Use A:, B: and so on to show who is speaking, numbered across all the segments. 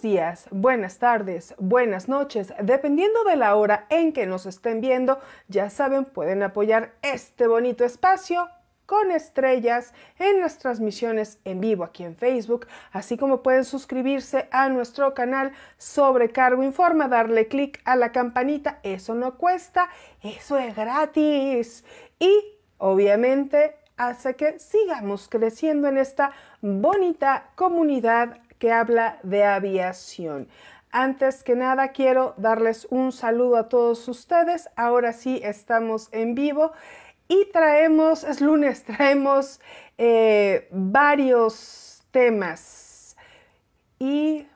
A: días, buenas tardes, buenas noches. Dependiendo de la hora en que nos estén viendo, ya saben, pueden apoyar este bonito espacio con estrellas en las transmisiones en vivo aquí en Facebook, así como pueden suscribirse a nuestro canal sobre Cargo Informa, darle clic a la campanita, eso no cuesta, eso es gratis y obviamente hace que sigamos creciendo en esta bonita comunidad que habla de aviación. Antes que nada quiero darles un saludo a todos ustedes. Ahora sí estamos en vivo y traemos, es lunes, traemos eh, varios temas. Y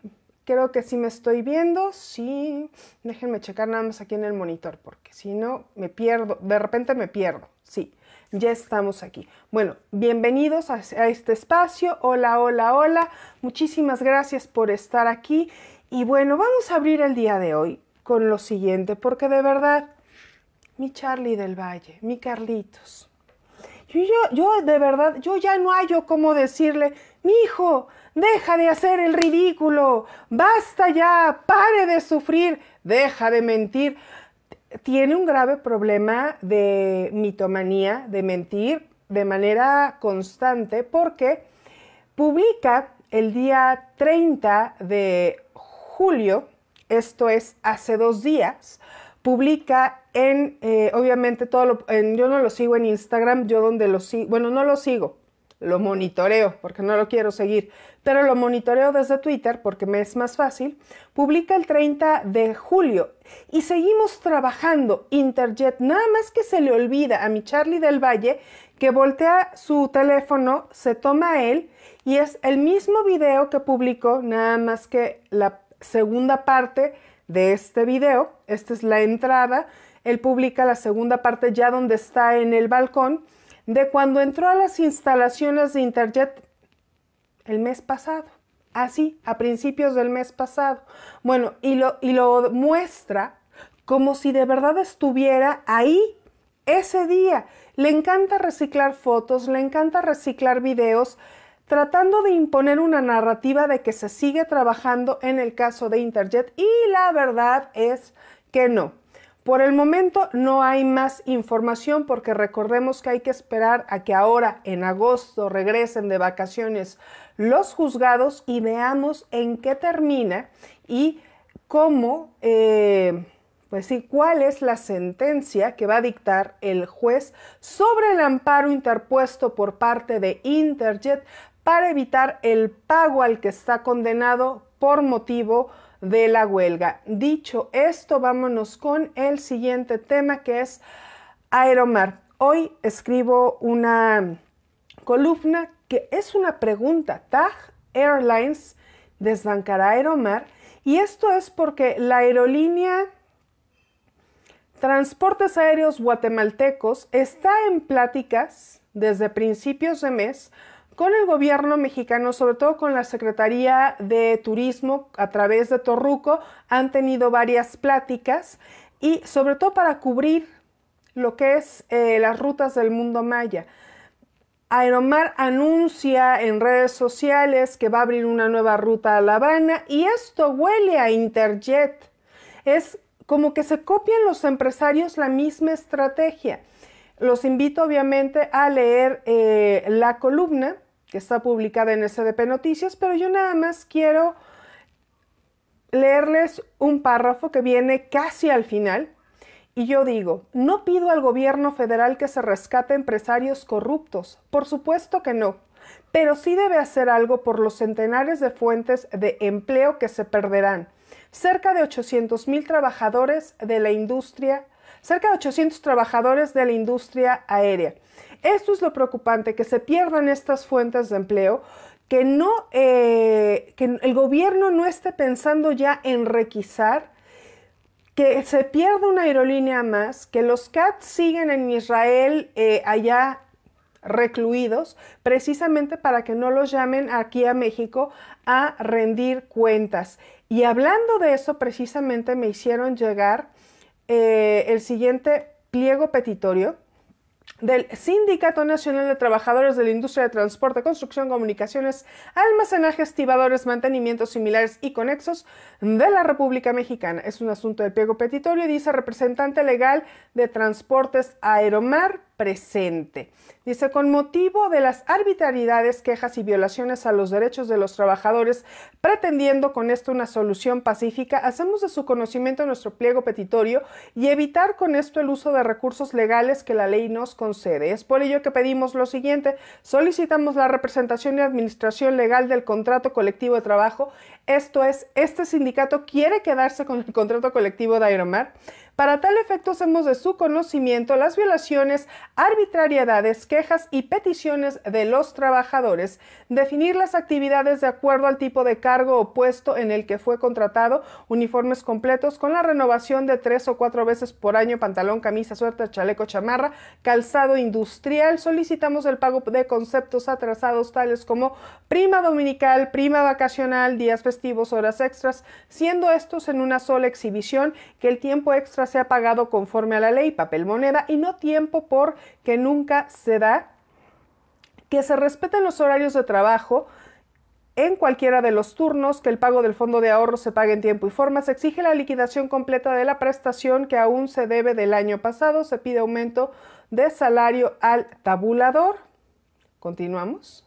A: creo que sí me estoy viendo. Sí, déjenme checar nada más aquí en el monitor porque si no me pierdo, de repente me pierdo. Sí ya estamos aquí. Bueno, bienvenidos a, este espacio. Hola, hola, hola. Muchísimas gracias por estar aquí. Y bueno, vamos a abrir el día de hoy con lo siguiente, porque de verdad, mi Charlie del Valle, mi Carlitos. Yo, yo, yo de verdad, yo ya no hallo cómo decirle, mi hijo, deja de hacer el ridículo, basta ya, pare de sufrir, deja de mentir tiene un grave problema de mitomanía, de mentir de manera constante, porque publica el día 30 de julio, esto es hace dos días, publica en, eh, obviamente, todo lo, en, yo no lo sigo en Instagram, yo donde lo sigo, bueno, no lo sigo, lo monitoreo porque no lo quiero seguir, pero lo monitoreo desde Twitter porque me es más fácil, publica el 30 de julio y seguimos trabajando Interjet, nada más que se le olvida a mi Charlie del Valle que voltea su teléfono, se toma él y es el mismo video que publicó, nada más que la segunda parte de este video, esta es la entrada, él publica la segunda parte ya donde está en el balcón, de cuando entró a las instalaciones de Interjet el mes pasado. Así, a principios del mes pasado. Bueno, y lo, y lo muestra como si de verdad estuviera ahí ese día. Le encanta reciclar fotos, le encanta reciclar videos, tratando de imponer una narrativa de que se sigue trabajando en el caso de Interjet y la verdad es que no. Por el momento no hay más información porque recordemos que hay que esperar a que ahora en agosto regresen de vacaciones los juzgados y veamos en qué termina y cómo, eh, pues sí, cuál es la sentencia que va a dictar el juez sobre el amparo interpuesto por parte de Interjet para evitar el pago al que está condenado por motivo de la huelga. Dicho esto, vámonos con el siguiente tema que es Aeromar. Hoy escribo una columna que es una pregunta. TAG Airlines desbancará Aeromar y esto es porque la aerolínea Transportes Aéreos Guatemaltecos está en pláticas desde principios de mes con el gobierno mexicano, sobre todo con la Secretaría de Turismo a través de Torruco, han tenido varias pláticas y sobre todo para cubrir lo que es eh, las rutas del mundo maya. Aeromar anuncia en redes sociales que va a abrir una nueva ruta a La Habana y esto huele a Interjet. Es como que se copian los empresarios la misma estrategia. Los invito obviamente a leer eh, la columna que está publicada en SDP Noticias, pero yo nada más quiero leerles un párrafo que viene casi al final y yo digo, no pido al gobierno federal que se rescate empresarios corruptos, por supuesto que no, pero sí debe hacer algo por los centenares de fuentes de empleo que se perderán. Cerca de 800 mil trabajadores de la industria cerca de 800 trabajadores de la industria aérea. Esto es lo preocupante, que se pierdan estas fuentes de empleo, que, no, eh, que el gobierno no esté pensando ya en requisar que se pierda una aerolínea más, que los CAT siguen en Israel eh, allá recluidos, precisamente para que no los llamen aquí a México a rendir cuentas. Y hablando de eso, precisamente me hicieron llegar eh, el siguiente pliego petitorio del Sindicato Nacional de Trabajadores de la Industria de Transporte, Construcción, Comunicaciones, Almacenaje, Estibadores, Mantenimientos similares y conexos de la República Mexicana. Es un asunto de pego petitorio, dice representante legal de Transportes Aeromar, presente. Dice, con motivo de las arbitrariedades, quejas y violaciones a los derechos de los trabajadores, pretendiendo con esto una solución pacífica, hacemos de su conocimiento nuestro pliego petitorio y evitar con esto el uso de recursos legales que la ley nos concede. Es por ello que pedimos lo siguiente, solicitamos la representación y administración legal del contrato colectivo de trabajo, esto es, este sindicato quiere quedarse con el contrato colectivo de Aeromar, para tal efecto hacemos de su conocimiento las violaciones, arbitrariedades, quejas y peticiones de los trabajadores, definir las actividades de acuerdo al tipo de cargo o puesto en el que fue contratado, uniformes completos con la renovación de tres o cuatro veces por año, pantalón, camisa, suerte, chaleco, chamarra, calzado industrial. Solicitamos el pago de conceptos atrasados tales como prima dominical, prima vacacional, días festivos, horas extras, siendo estos en una sola exhibición que el tiempo extra se ha pagado conforme a la ley, papel moneda, y no tiempo por que nunca se da, que se respeten los horarios de trabajo, en cualquiera de los turnos, que el pago del fondo de ahorro se pague en tiempo y forma, se exige la liquidación completa de la prestación que aún se debe del año pasado, se pide aumento de salario al tabulador. Continuamos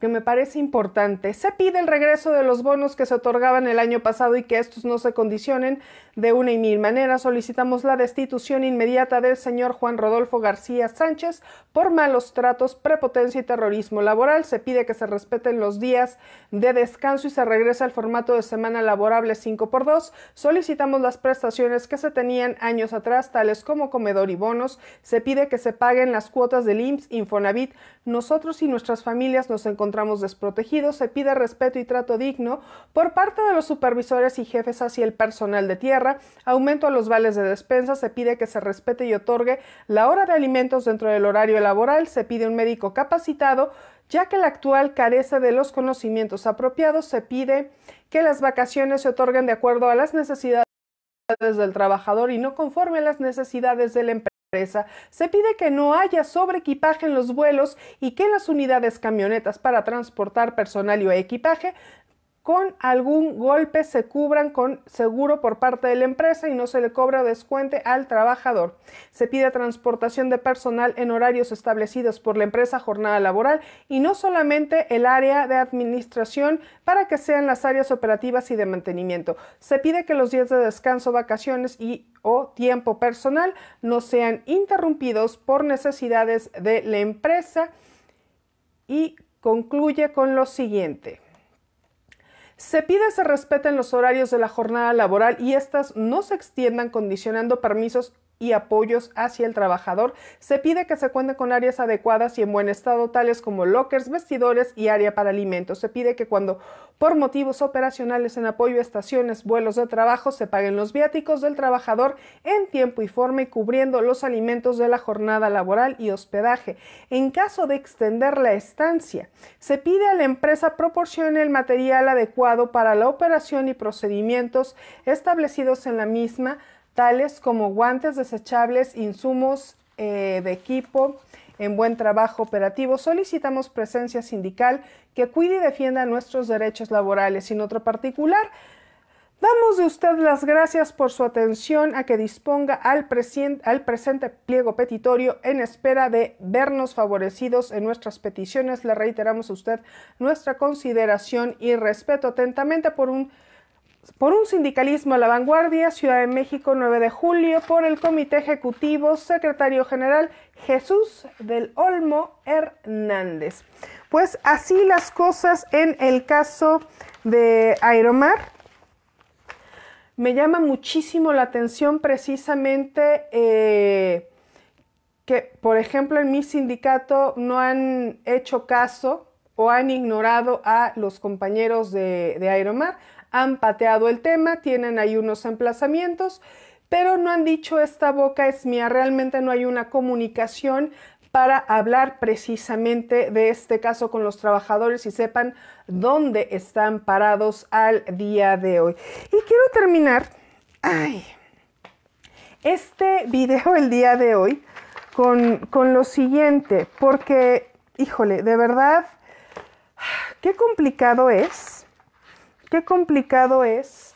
A: que me parece importante. Se pide el regreso de los bonos que se otorgaban el año pasado y que estos no se condicionen de una y mil maneras. Solicitamos la destitución inmediata del señor Juan Rodolfo García Sánchez por malos tratos, prepotencia y terrorismo laboral. Se pide que se respeten los días de descanso y se regrese al formato de semana laborable 5x2. Solicitamos las prestaciones que se tenían años atrás, tales como comedor y bonos. Se pide que se paguen las cuotas del IMSS, Infonavit. Nosotros y nuestras familias nos encontramos encontramos desprotegidos, se pide respeto y trato digno por parte de los supervisores y jefes hacia el personal de tierra, aumento a los vales de despensa, se pide que se respete y otorgue la hora de alimentos dentro del horario laboral, se pide un médico capacitado, ya que el actual carece de los conocimientos apropiados, se pide que las vacaciones se otorguen de acuerdo a las necesidades del trabajador y no conforme a las necesidades del se pide que no haya sobre equipaje en los vuelos y que las unidades camionetas para transportar personal y equipaje con algún golpe se cubran con seguro por parte de la empresa y no se le cobra descuente al trabajador. Se pide transportación de personal en horarios establecidos por la empresa jornada laboral y no solamente el área de administración para que sean las áreas operativas y de mantenimiento. Se pide que los días de descanso, vacaciones y o tiempo personal no sean interrumpidos por necesidades de la empresa y concluye con lo siguiente. Se pide se respeten los horarios de la jornada laboral y éstas no se extiendan condicionando permisos y apoyos hacia el trabajador, se pide que se cuente con áreas adecuadas y en buen estado, tales como lockers, vestidores y área para alimentos. Se pide que cuando por motivos operacionales en apoyo a estaciones, vuelos de trabajo, se paguen los viáticos del trabajador en tiempo y forma y cubriendo los alimentos de la jornada laboral y hospedaje. En caso de extender la estancia, se pide a la empresa proporcione el material adecuado para la operación y procedimientos establecidos en la misma, tales como guantes desechables, insumos eh, de equipo. En buen trabajo operativo solicitamos presencia sindical que cuide y defienda nuestros derechos laborales. En otro particular, damos de usted las gracias por su atención a que disponga al presente pliego petitorio en espera de vernos favorecidos en nuestras peticiones. Le reiteramos a usted nuestra consideración y respeto atentamente por un por un sindicalismo a la vanguardia, Ciudad de México, 9 de julio, por el Comité Ejecutivo, secretario general Jesús del Olmo Hernández. Pues así las cosas en el caso de Aeromar. Me llama muchísimo la atención precisamente eh, que, por ejemplo, en mi sindicato no han hecho caso o han ignorado a los compañeros de Aeromar han pateado el tema, tienen ahí unos emplazamientos, pero no han dicho esta boca es mía, realmente no hay una comunicación para hablar precisamente de este caso con los trabajadores y sepan dónde están parados al día de hoy. Y quiero terminar este video el día de hoy con, con lo siguiente, porque, híjole, de verdad, qué complicado es qué complicado es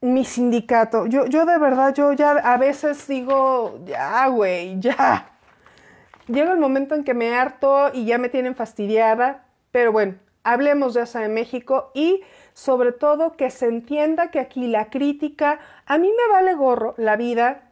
A: mi sindicato. Yo, de verdad, yo ya a veces digo, ya, güey, ya. Llega el momento en que me harto y ya me tienen fastidiada, pero bueno, hablemos de esa de México y sobre todo que se entienda que aquí la crítica, a mí me vale gorro la vida,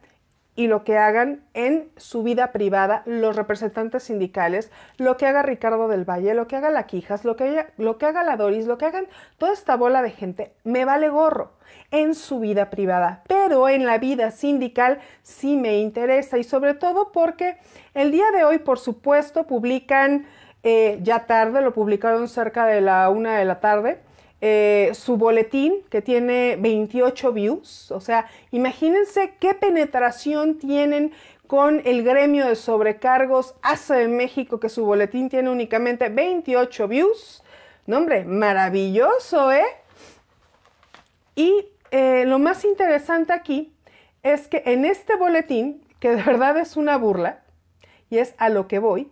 A: y lo que hagan en su vida privada los representantes sindicales, lo que haga Ricardo del Valle, lo que haga la Quijas, lo que, lo que haga la Doris, lo que hagan toda esta bola de gente, me vale gorro en su vida privada, pero en la vida sindical sí me interesa y sobre todo porque el día de hoy, por supuesto, publican eh, ya tarde, lo publicaron cerca de la una de la tarde, eh, su boletín que tiene 28 views. O sea, imagínense qué penetración tienen con el gremio de sobrecargos hace en México, que su boletín tiene únicamente 28 views. nombre maravilloso, ¿eh? Y eh, lo más interesante aquí es que en este boletín, que de verdad es una burla, y es a lo que voy,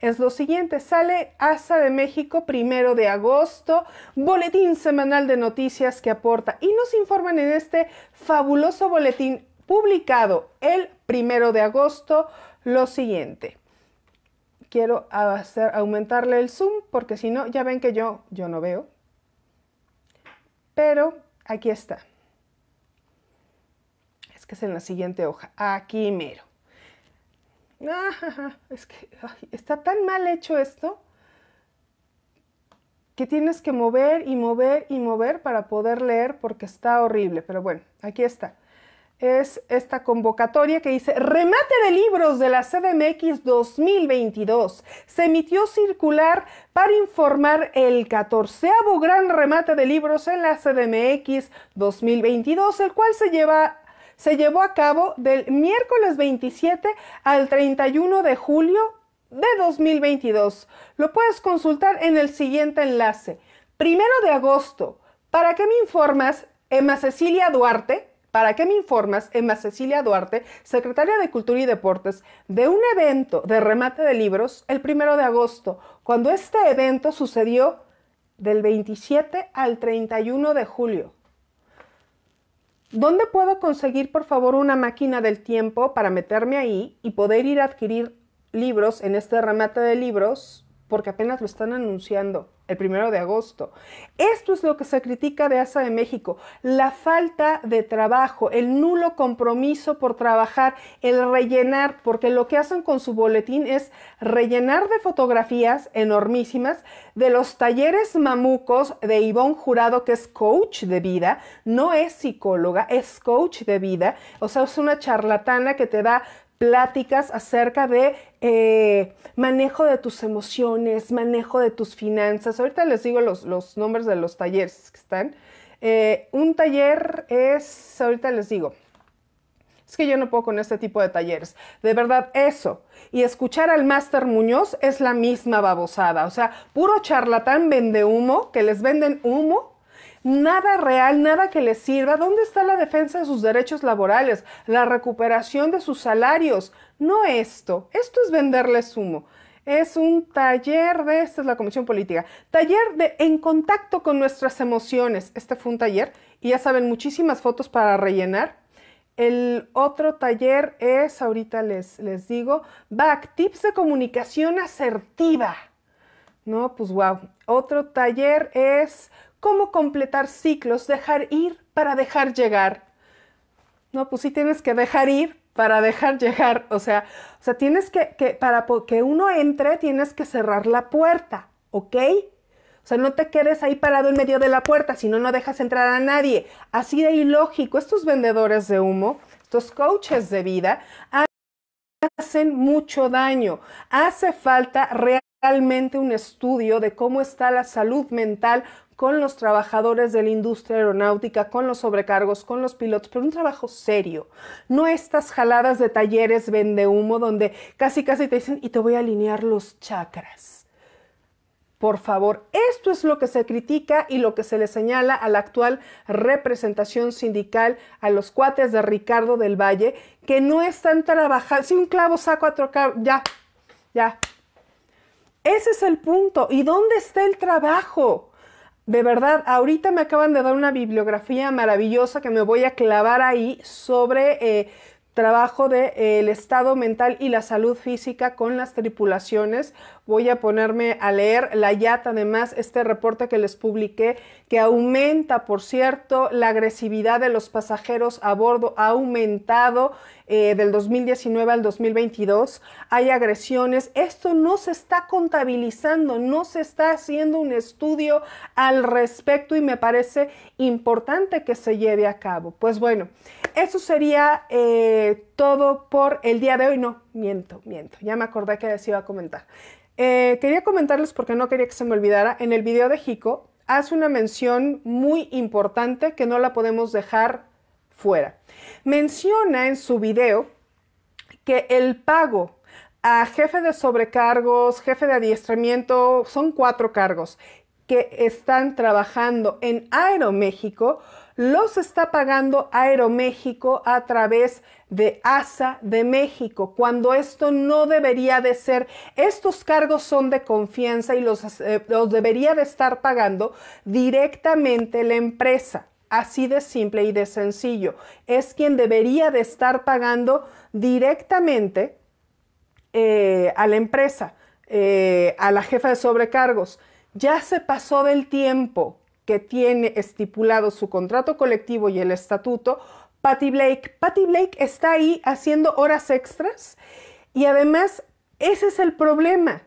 A: es lo siguiente. Sale Asa de México primero de agosto, boletín semanal de noticias que aporta y nos informan en este fabuloso boletín publicado el primero de agosto lo siguiente. Quiero hacer, aumentarle el zoom porque si no, ya ven que yo, yo no veo. Pero aquí está. Es que es en la siguiente hoja. Aquí mero. es que está tan mal hecho esto que tienes que mover y mover y mover para poder leer porque está horrible. Pero bueno, aquí está. Es esta convocatoria que dice Remate de Libros de la CDMX 2022. Se emitió circular para informar el catorceavo gran remate de libros en la CDMX 2022, el cual se lleva se llevó a cabo del miércoles 27 al 31 de julio de 2022. Lo puedes consultar en el siguiente enlace. Primero de agosto, ¿para qué me informas? Emma Cecilia Duarte, ¿Para qué me informas? Emma Cecilia Duarte, secretaria de Cultura y Deportes, de un evento de remate de libros el primero de agosto, cuando este evento sucedió del 27 al 31 de julio. ¿Dónde puedo conseguir, por favor, una máquina del tiempo para meterme ahí y poder ir a adquirir libros en este remate de libros porque apenas lo están anunciando el primero de agosto. Esto es lo que se critica de ASA de México, la falta de trabajo, el nulo compromiso por trabajar, el rellenar, porque lo que hacen con su boletín es rellenar de fotografías enormísimas de los talleres mamucos de Ivonne Jurado, que es coach de vida, no es psicóloga, es coach de vida, o sea, es una charlatana que te da pláticas acerca de eh, manejo de tus emociones, manejo de tus finanzas. Ahorita les digo los, nombres de los talleres que están. Eh, un taller es, ahorita les digo, es que yo no puedo con este tipo de talleres. De verdad, eso. Y escuchar al Máster Muñoz es la misma babosada. O sea, puro charlatán vende humo, que les venden humo nada real, nada que les sirva. ¿Dónde está la defensa de sus derechos laborales, la recuperación de sus salarios? No esto, esto es venderles humo. Es un taller de, esta es la Comisión Política, taller de en contacto con nuestras emociones. Este fue un taller y ya saben, muchísimas fotos para rellenar. El otro taller es, ahorita les, les digo, Back, tips de comunicación asertiva. No, pues wow. Otro taller es cómo completar ciclos, dejar ir para dejar llegar. No, pues sí tienes que dejar ir para dejar llegar, o sea, o sea tienes que, para que uno entre, tienes que cerrar la puerta, ¿ok? O sea, no te quedes ahí parado en medio de la puerta, si no, no dejas entrar a nadie. Así de ilógico, estos vendedores de humo, estos coaches de vida, hacen mucho daño. Hace falta realmente un estudio de cómo está la salud mental con los trabajadores de la industria aeronáutica, con los sobrecargos, con los pilotos, pero un trabajo serio. No estas jaladas de talleres vende humo donde casi casi te dicen y te voy a alinear los chakras. Por favor, esto es lo que se critica y lo que se le señala a la actual representación sindical, a los cuates de Ricardo del Valle, que no están trabajando. Si un clavo saco a trocar, ya, ya. Ese es el punto. ¿Y dónde está el trabajo? De verdad, ahorita me acaban de dar una bibliografía maravillosa que me voy a clavar ahí sobre eh, eh, el trabajo del estado mental y la salud física con las tripulaciones voy a ponerme a leer la yata además, este reporte que les publiqué, que aumenta, por cierto, la agresividad de los pasajeros a bordo, ha aumentado eh, del 2019 al 2022, hay agresiones, esto no se está contabilizando, no se está haciendo un estudio al respecto y me parece importante que se lleve a cabo. Pues bueno, eso sería eh, todo por el día de hoy, no, miento, miento, ya me acordé que les iba a comentar. Eh, quería comentarles porque no quería que se me olvidara, en el video de Hiko hace una mención muy importante que no la podemos dejar fuera. Menciona en su video que el pago a jefe de sobrecargos, jefe de adiestramiento, son cuatro cargos, que están trabajando en Aeroméxico los está pagando Aeroméxico a través de ASA de México, cuando esto no debería de ser. Estos cargos son de confianza y los, eh, los debería de estar pagando directamente la empresa. Así de simple y de sencillo. Es quien debería de estar pagando directamente eh, a la empresa, eh, a la jefa de sobrecargos ya se pasó del tiempo que tiene estipulado su contrato colectivo y el estatuto, Patty Blake. Patty está ahí haciendo horas extras y además ese es el problema.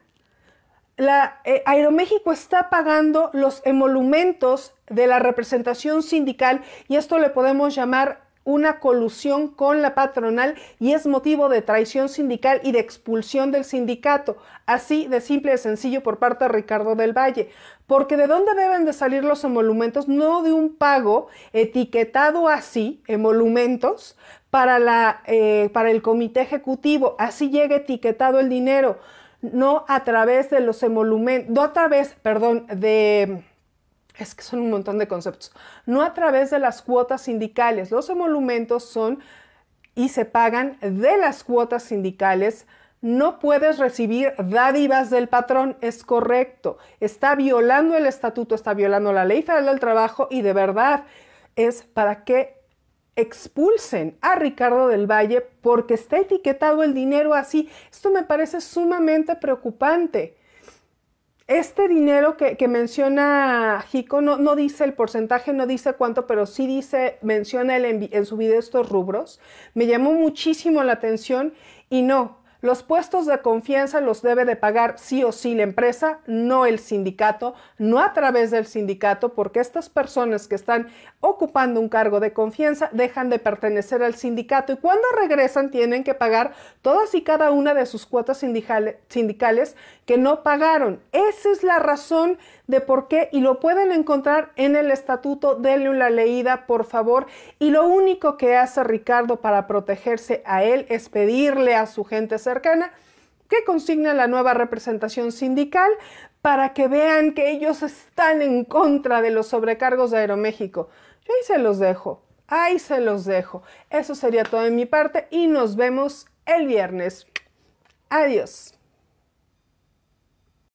A: Eh, Aeroméxico está pagando los emolumentos de la representación sindical y esto le podemos llamar una colusión con la patronal y es motivo de traición sindical y de expulsión del sindicato, así de simple y sencillo por parte de Ricardo del Valle, porque de dónde deben de salir los emolumentos, no de un pago etiquetado así, emolumentos, para, la, eh, para el comité ejecutivo, así llega etiquetado el dinero, no a través de los emolumentos, no a través, perdón, de es que son un montón de conceptos, no a través de las cuotas sindicales. Los emolumentos son y se pagan de las cuotas sindicales. No puedes recibir dádivas del patrón, es correcto. Está violando el estatuto, está violando la ley federal del trabajo y de verdad es para que expulsen a Ricardo del Valle porque está etiquetado el dinero así. Esto me parece sumamente preocupante. Este dinero que, menciona Jico no, dice el porcentaje, no dice cuánto, pero sí dice, menciona él en, en su video estos rubros. Me llamó muchísimo la atención y no, los puestos de confianza los debe de pagar sí o sí la empresa, no el sindicato, no a través del sindicato, porque estas personas que están ocupando un cargo de confianza dejan de pertenecer al sindicato y cuando regresan tienen que pagar todas y cada una de sus cuotas sindicales que no pagaron. Esa es la razón de por qué y lo pueden encontrar en el estatuto. Denle una leída, por favor. Y lo único que hace Ricardo para protegerse a él es pedirle a su gente cercana que consigne la nueva representación sindical para que vean que ellos están en contra de los sobrecargos de Aeroméxico. Yo ahí se los dejo, ahí se los dejo. Eso sería todo de mi parte y nos vemos el viernes. Adiós.